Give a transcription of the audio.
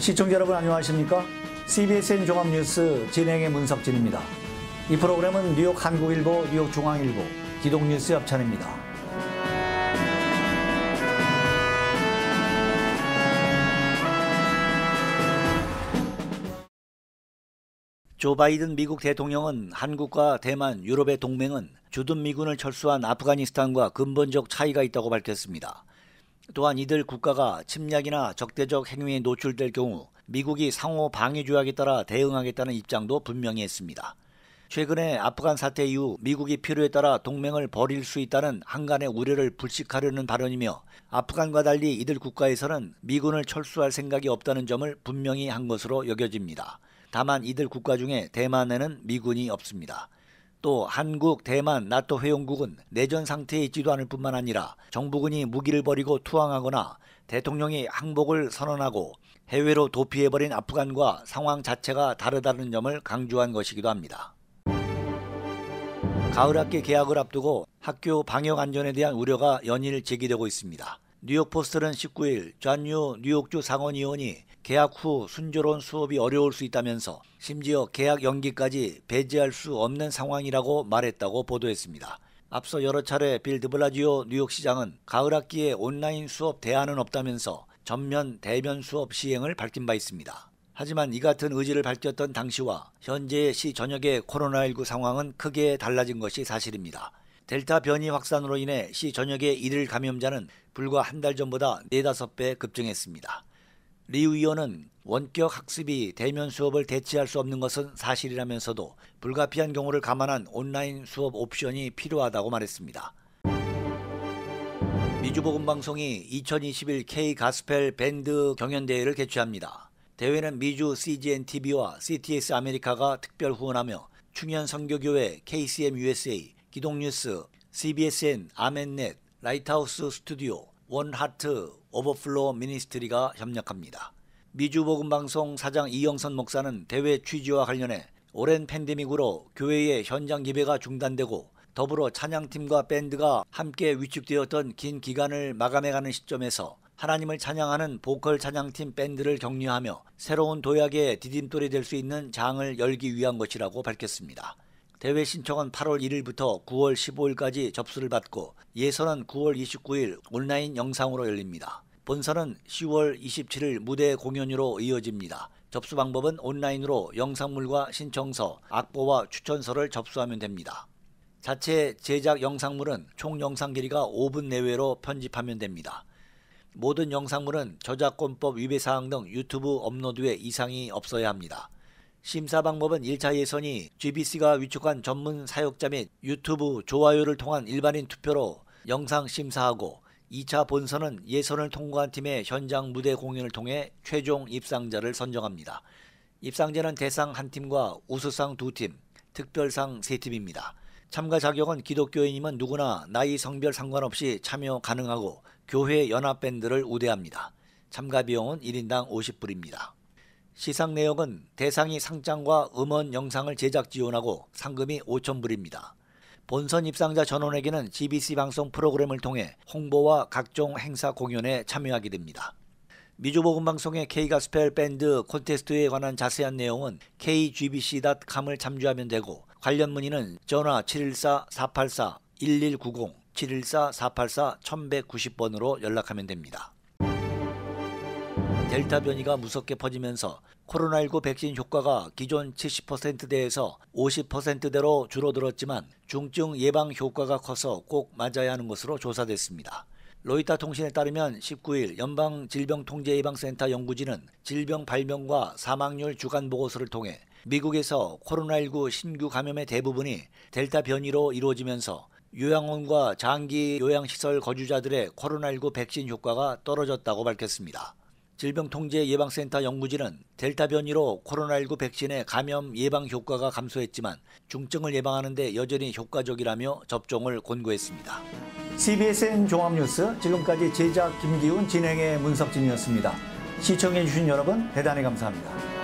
시청자 여러분 안녕하십니까? CBSN 종합뉴스 진행의 문석진입니다. 이 프로그램은 뉴욕 한국일보, 뉴욕 중앙일보, 기동뉴스 협찬입니다. 조 바이든 미국 대통령은 한국과 대만, 유럽의 동맹은 주둔 미군을 철수한 아프가니스탄과 근본적 차이가 있다고 밝혔습니다. 또한 이들 국가가 침략이나 적대적 행위에 노출될 경우 미국이 상호 방위 조약에 따라 대응하겠다는 입장도 분명히 했습니다. 최근에 아프간 사태 이후 미국이 필요에 따라 동맹을 버릴 수 있다는 한간의 우려를 불식하려는 발언이며 아프간과 달리 이들 국가에서는 미군을 철수할 생각이 없다는 점을 분명히 한 것으로 여겨집니다. 다만 이들 국가 중에 대만에는 미군이 없습니다. 또 한국, 대만, 나토 회원국은 내전 상태에 있지도 않을 뿐만 아니라 정부군이 무기를 버리고 투항하거나 대통령이 항복을 선언하고 해외로 도피해버린 아프간과 상황 자체가 다르다는 점을 강조한 것이기도 합니다. 가을 학기 개학을 앞두고 학교 방역 안전에 대한 우려가 연일 제기되고 있습니다. 뉴욕포스트는 19일 전유 뉴욕주 상원 의원이 계약 후 순조로운 수업이 어려울 수 있다면서 심지어 계약 연기까지 배제할 수 없는 상황이라고 말했다고 보도했습니다. 앞서 여러 차례 빌 드블라지오 뉴욕시장은 가을 학기에 온라인 수업 대안은 없다면서 전면 대면 수업 시행을 밝힌 바 있습니다. 하지만 이 같은 의지를 밝혔던 당시와 현재의 시 전역의 코로나19 상황은 크게 달라진 것이 사실입니다. 델타 변이 확산으로 인해 시 전역의 일일 감염자는 불과 한 달 전보다 4, 5배 급증했습니다. 리우 의원은 원격 학습이 대면 수업을 대체할 수 없는 것은 사실이라면서도 불가피한 경우를 감안한 온라인 수업 옵션이 필요하다고 말했습니다. 미주보건방송이 2021 K 가스펠 밴드 경연대회를 개최합니다. 대회는 미주 CGN-TV와 CTS 아메리카가 특별 후원하며 충현 선교교회 KCM USA, 기동뉴스, CBSN, 아멘넷, 라이트하우스 스튜디오, 원하트 오버플로어 미니스트리가 협력합니다. 미주복음방송 사장 이영선 목사는 대회 취지와 관련해 오랜 팬데믹으로 교회의 현장 예배가 중단되고 더불어 찬양팀과 밴드가 함께 위축되었던 긴 기간을 마감해가는 시점에서 하나님을 찬양하는 보컬 찬양팀 밴드를 격려하며 새로운 도약의 디딤돌이 될 수 있는 장을 열기 위한 것이라고 밝혔습니다. 대회 신청은 8월 1일부터 9월 15일까지 접수를 받고 예선은 9월 29일 온라인 영상으로 열립니다. 본선은 10월 27일 무대 공연으로 이어집니다. 접수 방법은 온라인으로 영상물과 신청서, 악보와 추천서를 접수하면 됩니다. 자체 제작 영상물은 총 영상 길이가 5분 내외로 편집하면 됩니다. 모든 영상물은 저작권법 위배 사항 등 유튜브 업로드에 이상이 없어야 합니다. 심사 방법은 1차 예선이 GBC가 위촉한 전문 사역자 및 유튜브 좋아요를 통한 일반인 투표로 영상 심사하고 2차 본선은 예선을 통과한 팀의 현장 무대 공연을 통해 최종 입상자를 선정합니다. 입상자는 대상 한 팀과 우수상 두 팀, 특별상 세 팀입니다. 참가 자격은 기독교인이면 누구나 나이 성별 상관없이 참여 가능하고 교회 연합밴드를 우대합니다. 참가 비용은 1인당 50불입니다. 시상 내역은 대상이 상장과 음원 영상을 제작 지원하고 상금이 5천불입니다. 본선 입상자 전원에게는 GBC 방송 프로그램을 통해 홍보와 각종 행사 공연에 참여하게 됩니다. 미주보건방송의 K가스펠 밴드 콘테스트에 관한 자세한 내용은 kgbc.com을 참조하면 되고 관련 문의는 전화 714-484-1190, 714-484-1190번으로 연락하면 됩니다. 델타 변이가 무섭게 퍼지면서 코로나19 백신 효과가 기존 70%대에서 50%대로 줄어들었지만 중증 예방 효과가 커서 꼭 맞아야 하는 것으로 조사됐습니다. 로이타 통신에 따르면 19일 연방 질병통제예방센터 연구진은 질병 발병과 사망률 주간 보고서를 통해 미국에서 코로나19 신규 감염의 대부분이 델타 변이로 이루어지면서 요양원과 장기 요양시설 거주자들의 코로나19 백신 효과가 떨어졌다고 밝혔습니다. 질병통제예방센터 연구진은 델타 변이로 코로나19 백신의 감염 예방 효과가 감소했지만 중증을 예방하는 데 여전히 효과적이라며 접종을 권고했습니다. CBSN 종합뉴스 지금까지 제작 김기훈 진행의 문석진이었습니다. 시청해주신 여러분 대단히 감사합니다.